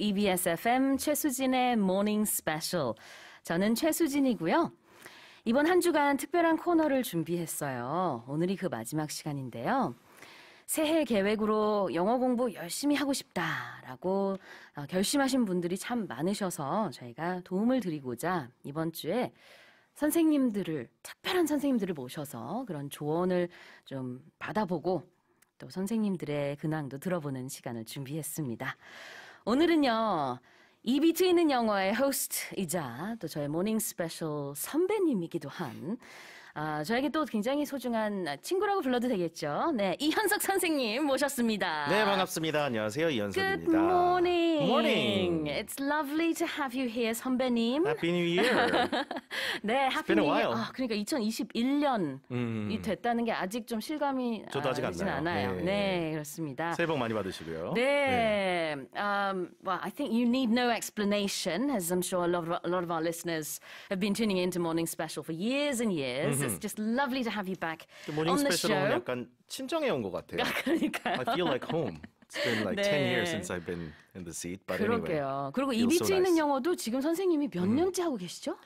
EBS FM 최수진의 모닝 스페셜. 저는 최수진이고요. 이번 한 주간 특별한 코너를 준비했어요. 오늘이 그 마지막 시간인데요. 새해 계획으로 영어 공부 열심히 하고 싶다라고 어, 결심하신 분들이 참 많으셔서 저희가 도움을 드리고자 이번 주에 선생님들을 특별한 선생님들을 모셔서 그런 조언을 좀 받아보고 또 선생님들의 근황도 들어보는 시간을 준비했습니다. 오늘은요, 이 비트 있는 영어의 호스트이자 또 저의 모닝 스페셜 선배님이기도 한 아, 저에게 또 굉장히 소중한 친구라고 불러도 되겠죠. 네, 이현석 선생님 모셨습니다. 네, 반갑습니다. 안녕하세요. 이현석입니다. Good morning. Morning. It's lovely to have you here, 선배님. Happy New Year. 네, Happy New Year. 아, 그러니까 2021년이 음. 됐다는 게 아직 좀 실감이 저도 아직 안 나요. 않아요. 네. 네, 그렇습니다. 새해 복 많이 받으시고요. 네. 네. Um, well, I think you need no explanation, as I'm sure a lot of, a lot of our listeners have been tuning into Morning Special for years and years. guys. It's just lovely to have you back 모닝 on the 스페셜은 show. 약간 친정에 온것 같아요. 그러니까 I feel like home. It's been like 네. 10 years since I've been in the seat. But anyway, 그리고 f e e s o 트는 nice. 영어도 지금 선생님이 몇 년째 하고 계시죠?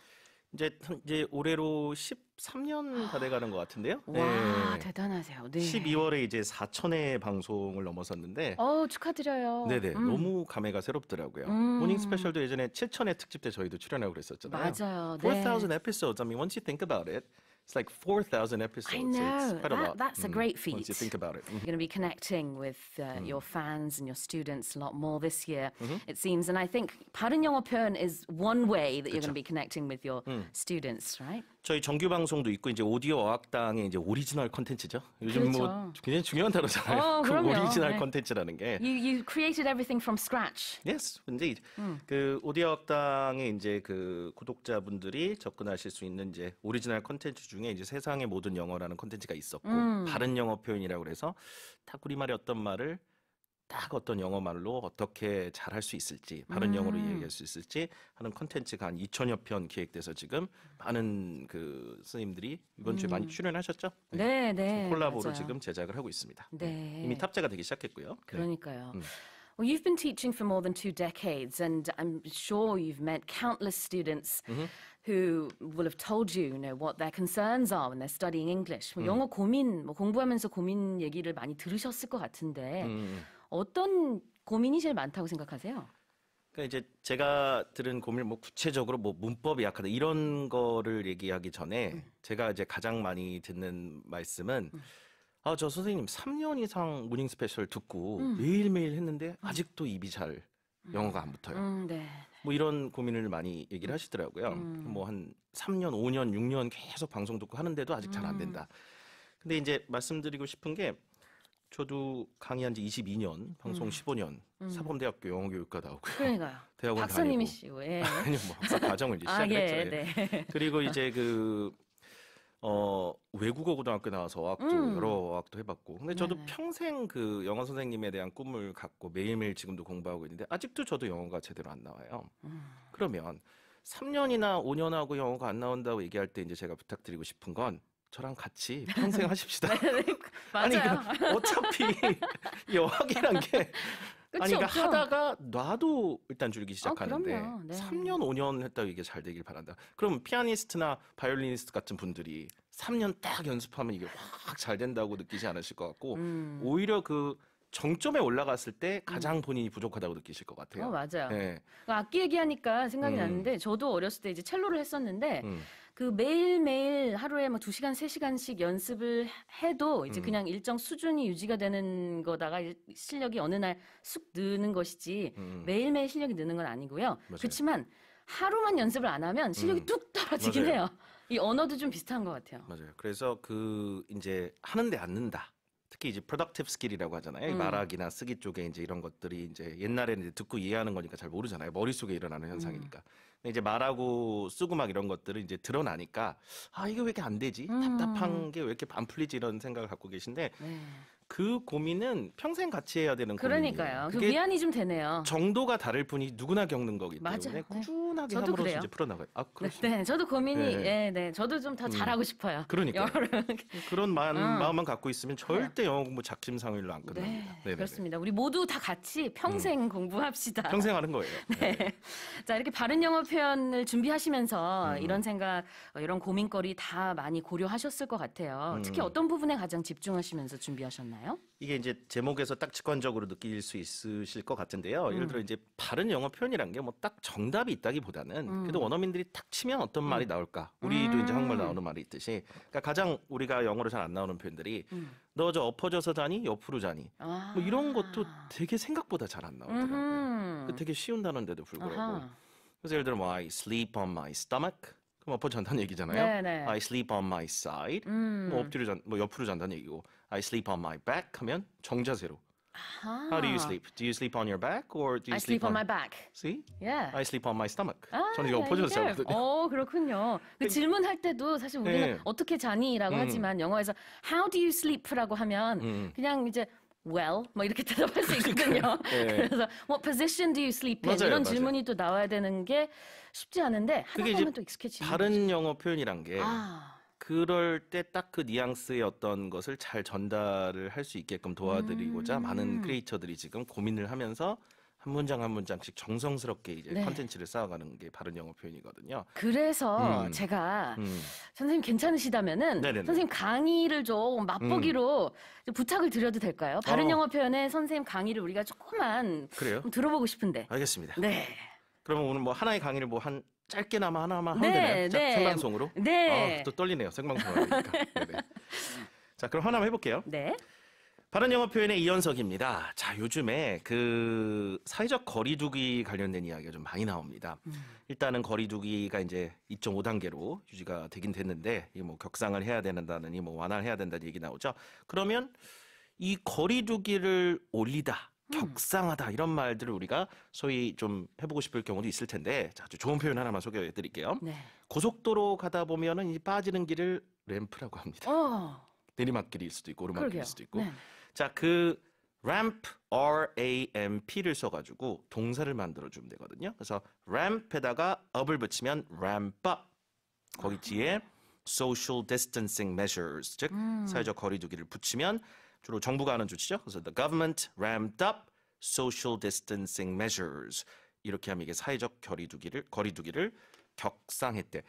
이제 이제 올해로 13년 다 돼가는 것 같은데요. 와 네. 대단하세요. 네. 12월에 이제 4천회 방송을 넘어섰는데 어 축하드려요. 네네 음. 너무 감회가 새롭더라고요. 음. 모닝 스페셜도 예전에 7천회 특집 때 저희도 출연하고 그랬었잖아요. 맞아요. 4,000 episodes. I mean, once you think about it. It's like 4,000 episodes. I know. That, a that's a mm. great feat. Once you think about it. You're going to be connecting with uh, mm. your fans and your students a lot more this year, mm -hmm. it seems. And I think Parun Yongopyeon is one way that you're going to be connecting with your mm. students, right? 저희 정규 방송도 있고 이제 오디오 어학당의 이제 오리지널 컨텐츠죠. 요즘 뭐 그렇죠. 뭐 굉장히 중요한 단어잖아요. 어, 그 그럼요. 오리지널 네. 컨텐츠라는 네. 게. You, you created everything from scratch. Yes, 근데 음. 그 오디오 어학당에 이제 그 구독자분들이 접근하실 수 있는 이제 오리지널 컨텐츠 중에 이제 세상의 모든 영어라는 컨텐츠가 있었고 음. 바른 영어 표현이라고 해서 탁구리 말의 어떤 말을 딱 어떤 영어 말로 어떻게 잘할 수 있을지 바른 음. 영어로 이야기할 수 있을지 하는 컨텐츠가 한 2천여 편 기획돼서 지금 많은 그 스님들이 이번 주에 음. 많이 출연하셨죠? 네, 네. 지금 콜라보로 맞아요. 지금 제작을 하고 있습니다. 네. 이미 탑재가 되기 시작했고요. 그러니까요. 네. 음. Well, you've been teaching for more than two decades, and I'm sure you've met countless students mm-hmm. who will have told you, you know, what their concerns are when they're studying English. 뭐 mm. 영어 고민, 뭐 공부하면서 고민 얘기를 많이 들으셨을 것 같은데. Mm. 어떤 고민이 제일 많다고 생각하세요? 그 이제 제가 들은 고민 뭐 구체적으로 뭐 문법이 약하다 이런 거를 얘기하기 전에 음. 제가 이제 가장 많이 듣는 말씀은 음. 아저 선생님 3년 이상 모닝 스페셜 듣고 음. 매일 매일 했는데 음. 아직도 입이 잘 음. 영어가 안 붙어요. 음, 네, 네. 뭐 이런 고민을 많이 얘기를 하시더라고요. 뭐 한 3년, 5년, 6년 계속 방송 듣고 하는데도 아직 잘 안 된다. 근데 이제 말씀드리고 싶은 게 저도 강의한 지 22년, 방송 음. 15년, 음. 사범대학교 영어교육과 나오고요. 그러니까요. 대학원 박사님이시고, 뭐, 예. 아니요, 뭐 박사 과정을 이제 시작했죠. 아, 예, 예, 네. 그리고 이제 그, 어, 외국어 고등학교 나와서 어학도, 음. 여러 어학도 해봤고. 근데 저도 네네. 평생 그 영어 선생님에 대한 꿈을 갖고 매일매일 지금도 공부하고 있는데, 아직도 저도 영어가 제대로 안 나와요. 음. 그러면, 3년이나 5년 하고 영어가 안 나온다고 얘기할 때 이제 제가 부탁드리고 싶은 건, 저랑 같이 평생 하십시다. 네, 네. 아니 어차피 여학이란게 아니 그러니까 없죠. 하다가 놔도 일단 줄기 아, 시작하는데 아, 네. 3년 5년 했다고 이게 잘 되길 바란다. 그럼 피아니스트나 바이올리니스트 같은 분들이 3년 딱 연습하면 이게 확 잘 된다고 느끼지 않으실 것 같고 음. 오히려 그 정점에 올라갔을 때 음. 가장 본인이 부족하다고 느끼실 것 같아요. 어, 맞아요. 네. 그러니까 악기 얘기하니까 생각이 음. 나는데 저도 어렸을 때 이제 첼로를 했었는데 음. 그 매일매일 하루에 뭐 2시간, 3시간씩 연습을 해도 이제 음. 그냥 일정 수준이 유지가 되는 거다가 실력이 어느 날 쑥 느는 것이지 음, 음. 매일매일 실력이 느는 건 아니고요. 맞아요. 그렇지만 하루만 연습을 안 하면 실력이 음. 뚝 떨어지긴 맞아요. 해요. 이 언어도 좀 비슷한 것 같아요. 맞아요. 그래서 그 이제 하는데 안 는다. 특히 이제 productive skill이라고 하잖아요. 음. 말하기나 쓰기 쪽에 이제 이런 것들이 이제 옛날에는 이제 듣고 이해하는 거니까 잘 모르잖아요. 머릿속에 일어나는 음. 현상이니까. 음. 근데 이제 말하고 쓰고 막 이런 것들은 이제 드러나니까 아, 이게 왜 이렇게 안 되지? 음. 답답한 게 왜 이렇게 안 풀리지? 이런 생각을 갖고 계신데 네. 그 고민은 평생 같이 해야 되는 그러니까요. 고민이에요. 위안이 좀 되네요. 정도가 다를 뿐이 누구나 겪는 거기 때문에 맞아 네. 꾸준하게 저도 함으로써 이제 풀어나가요. 아, 네, 그러시 네, 저도 고민이 네. 네, 네. 저도 좀더 음. 잘하고 싶어요. 그러니까 그런 마, 음. 마음만 갖고 있으면 절대 네. 영어 공부 작심상일로 안끝납니네 그렇습니다. 우리 모두 다 같이 음. 평생 공부합시다. 평생 하는 거예요. 네. 네. 자, 이렇게 바른 영어 표현을 준비하시면서 음. 이런 생각, 어, 이런 고민거리 다 많이 고려하셨을 것 같아요. 특히 어떤 부분에 가장 집중하시면서 준비하셨나요? 있나요? 이게 이제 제목에서 딱 직관적으로 느낄 수 있으실 것 같은데요. 음. 예를 들어 이제 바른 영어 표현이란 게 뭐 딱 정답이 있다기보다는 음. 그래도 원어민들이 탁 치면 어떤 말이 음. 나올까? 우리도 이제 음. 한국말 나오는 말이 있듯이 그러니까 가장 우리가 영어로 잘 안 나오는 표현들이 음. 너저 엎어져서 자니 옆으로 자니 아. 뭐 이런 것도 되게 생각보다 잘 안 나오더라고요. 그 되게 쉬운 단어인데도 불구하고 아하. 그래서 예를 들어 뭐 I sleep on my stomach 그럼 엎어 잔다는 얘기잖아요. 네네. I sleep on my side. 음. 뭐 엎드려 잔, 뭐 옆으로 잔다는 얘기고. I sleep on my back 하면 정자세로. 아하. How do you sleep? Do you sleep on your back or do you I sleep, sleep on, on my back? See? Yeah. I sleep on my stomach. 아, 저는 이거 엎어져서 자거든요. 어, 그렇군요. 그 질문할 때도 사실 우리는 네. 어떻게 자니라고 음. 하지만 영어에서 how do you sleep라고 하면 음. 그냥 이제 well 뭐 이렇게 대답할 수 있거든요. 네. 그래서 what 뭐 position do you sleep in 맞아요, 이런 맞아요. 질문이 또 나와야 되는 게 쉽지 않은데 하다 보또 익숙해지는 다른 거죠. 영어 표현이란 게 아. 그럴 때 딱 그 뉘앙스의 어떤 것을 잘 전달을 할 수 있게끔 도와드리고자 음. 많은 크리에이터들이 지금 고민을 하면서 한 문장 한 문장씩 정성스럽게 이제 네. 컨텐츠를 쌓아가는 게 바른 영어 표현이거든요. 그래서 음. 제가 음. 선생님 괜찮으시다면은 네네네. 선생님 강의를 좀 맛보기로 음. 부탁을 드려도 될까요? 바른 어. 영어 표현에 선생님 강의를 우리가 조금만 그래요? 들어보고 싶은데. 알겠습니다. 네. 그러면 오늘 뭐 하나의 강의를 뭐 한 짧게나마 하나만 하면 네, 되나요? 네. 생방송으로? 네. 아, 또 떨리네요. 생방송으로 네, 네. 자, 그럼 하나만 해볼게요. 네. 바른 영어 표현의 이현석입니다. 자, 요즘에 그 사회적 거리두기 관련된 이야기가 좀 많이 나옵니다. 음. 일단은 거리두기가 이제 2.5단계로 유지가 되긴 됐는데, 이뭐 격상을 해야 된다느니 뭐 완화를 해야 된다는 얘기 나오죠. 그러면 이 거리두기를 올리다, 음. 격상하다 이런 말들을 우리가 소위 좀 해보고 싶을 경우도 있을 텐데, 자, 아주 좋은 표현 하나만 소개해 드릴게요. 네. 고속도로 가다 보면은 이 빠지는 길을 램프라고 합니다. 어. 내리막길일 수도 있고 오르막길일 수도 있고. 네. 자, 그 ramp, R-A-M-P를 써가지고 동사를 만들어주면 되거든요. 그래서 ramp에다가 up을 붙이면 ramp up. 거기 뒤에 social distancing measures, 즉 음. 사회적 거리두기를 붙이면 주로 정부가 하는 조치죠. 그래서 the government ramped up social distancing measures. 이렇게 하면 이게 사회적 거리두기를 거리두기를 격상했대.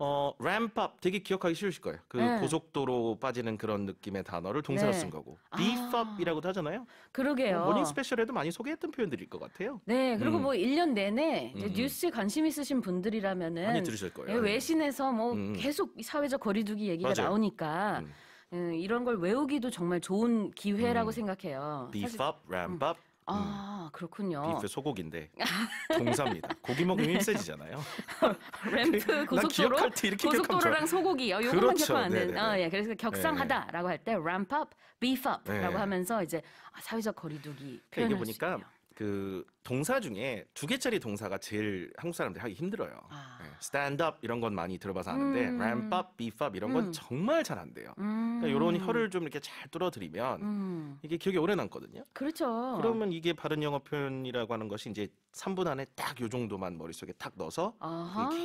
어, 램팝 되게 기억하기 쉬우실 거예요. 그 네. 고속도로 빠지는 그런 느낌의 단어를 동사로 네. 쓴 거고. 비팝이라고도 아. 하잖아요. 그러게요. 모닝 뭐 스페셜에도 많이 소개했던 표현들일 것 같아요. 네, 그리고 음. 뭐 1년 내내 음. 뉴스에 관심 있으신 분들이라면은 많이 들으실 거예요. 예, 외신에서 뭐 음. 음. 계속 사회적 거리두기 얘기가 맞아요. 나오니까 음. 음. 이런 걸 외우기도 정말 좋은 기회라고 음. 생각해요. 비팝, 램팝, 음. 아 그렇군요. 비프 소고기인데 동사입니다. 고기 먹으면 네. 힘세지잖아요. 램프 그, 고속도로 이렇게 고속도로랑 소고기요. 어, 요것만 그렇죠. 기억안 되는. 아, 예. 그래서 격상하다라고 할때 ramp up, beef up라고 네. 하면서 이제 아, 사회적 거리두기 그러니까 표현할 이게 보니까 수 있네요. 그 동사 중에 두 개짜리 동사가 제일 한국 사람들이 하기 힘들어요. 아. 네, stand up 이런 건 많이 들어봐서 아는데 음. ramp up, beef up 이런 건 음. 정말 잘 안 돼요. 그러니까 음. 그러니까 이런 혀를 좀 이렇게 잘 뚫어드리면 음. 이게 기억에 오래 남거든요. 그렇죠. 그러면 이게 바른 영어 표현이라고 하는 것이 이제 3분 안에 딱 요 정도만 머릿속에 탁 넣어서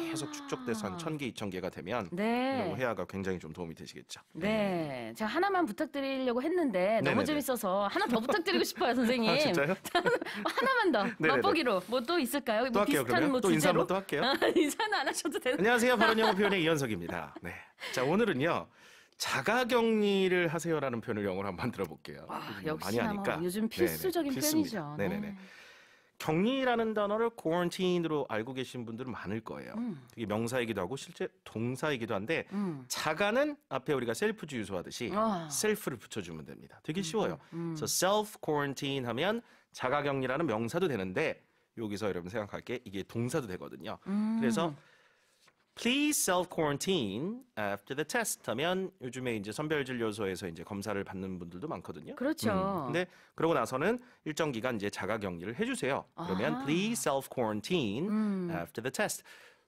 계속 축적돼서 한 1000개, 2000개가 되면 네. 회화가 굉장히 좀 도움이 되시겠죠. 네. 네. 제가 하나만 부탁드리려고 했는데 네네네. 너무 재밌어서 하나 더 부탁드리고 싶어요, 선생님. 아, 진짜요? 하나만 더. 네네네. 네, 네. 맛보기로 뭐 또 있을까요? 또뭐 할게요, 비슷한 그러면? 뭐또 인사 주제로? 한번 또 할게요. 인사는 안 하셔도 되는. 안녕하세요. 바른 영어 표현의 이현석입니다. 네. 자, 오늘은요. 자가격리를 하세요라는 표현을 영어로 한번 들어 볼게요. 와, 역시나 많이 하니까. 뭐 요즘 네, 필수적인 네네, 표현이죠. 네. 네네네. 격리라는 단어를 quarantine으로 알고 계신 분들은 많을 거예요. 음. 그게 명사이기도 하고 실제 동사이기도 한데 음. 자가는 앞에 우리가 셀프 주유소 하듯이 아. 셀프를 붙여주면 됩니다. 되게 쉬워요. 음. 그래서 음. self quarantine 하면 자가 격리라는 명사도 되는데 여기서 여러분 생각할 게 이게 동사도 되거든요. 음. 그래서 Please self quarantine after the test 하면 요즘에 이제 선별진료소에서 이제 검사를 받는 분들도 많거든요. 그렇죠. 음. 근데 그러고 나서는 일정 기간 이제 자가 격리를 해주세요. 그러면 아. please self quarantine 음. after the test.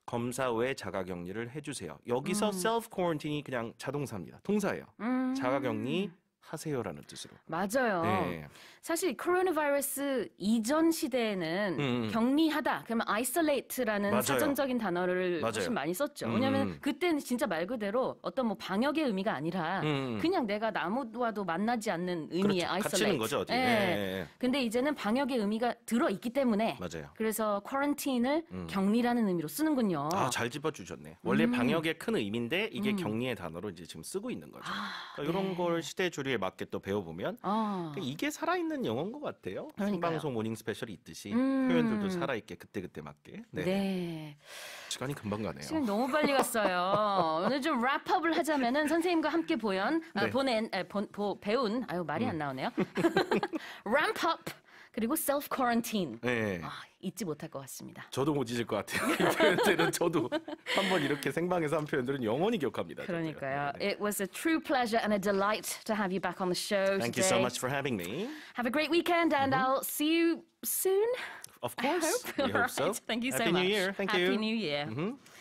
검사 후에 자가 격리를 해주세요. 여기서 음. self quarantine이 그냥 자동사입니다. 동사예요. 음. 자가 격리 하세요라는 뜻으로. 맞아요. 네. 사실 코로나 바이러스 이전 시대에는 음, 음. 격리하다 그러면 isolate라는 맞아요. 사전적인 단어를 아요 훨씬 많이 썼죠. 음. 왜냐하면 음. 그때는 진짜 말 그대로 어떤 뭐 방역의 의미가 아니라 음. 음. 그냥 내가 나무와도 만나지 않는 의미의 그렇죠. isolate. 거죠, 어디. 네. 네. 근데 이제는 방역의 의미가 들어 있기 때문에 맞아요. 그래서 quarantine을 격리라는 의미로 쓰는군요. 아, 잘 짚어 주셨네. 원래 방역의 큰 의미인데 이게 격리의 단어로 이제 지금 쓰고 있는 거죠. 아, 그러니까 이런 네. 걸 시대 조류 스리에 맞게 또 배워보면 아. 그 이게 살아있는 영어인 것 같아요. 생방송 모닝 스페셜이 있듯이 음. 표현들도 살아있게 그때그때 맞게. 네. 네. 시간이 금방 가네요. 시간 너무 빨리 갔어요. 오늘 좀 랩업을 하자면은 선생님과 함께 보연 아, 네. 아, 보낸 아, 보, 보, 배운 아유 말이 음. 안 나오네요. 램업 그리고 self quarantine. 네. 아, 잊지 못할 것 같습니다. 저도 못 잊을 것 같아요. 이 표현들은 저도 한 번 이렇게 생방에서 한 표현들은 영원히 기억합니다. 그러니까요. It was a true pleasure and a delight to have you back on the show. Thank today. you so much for having me. Have a great weekend, and mm -hmm. I'll see you soon. Of course. I hope. We hope right. so. Thank you Happy much. Happy New Year. Thank Happy you. Happy New Year. Mm -hmm.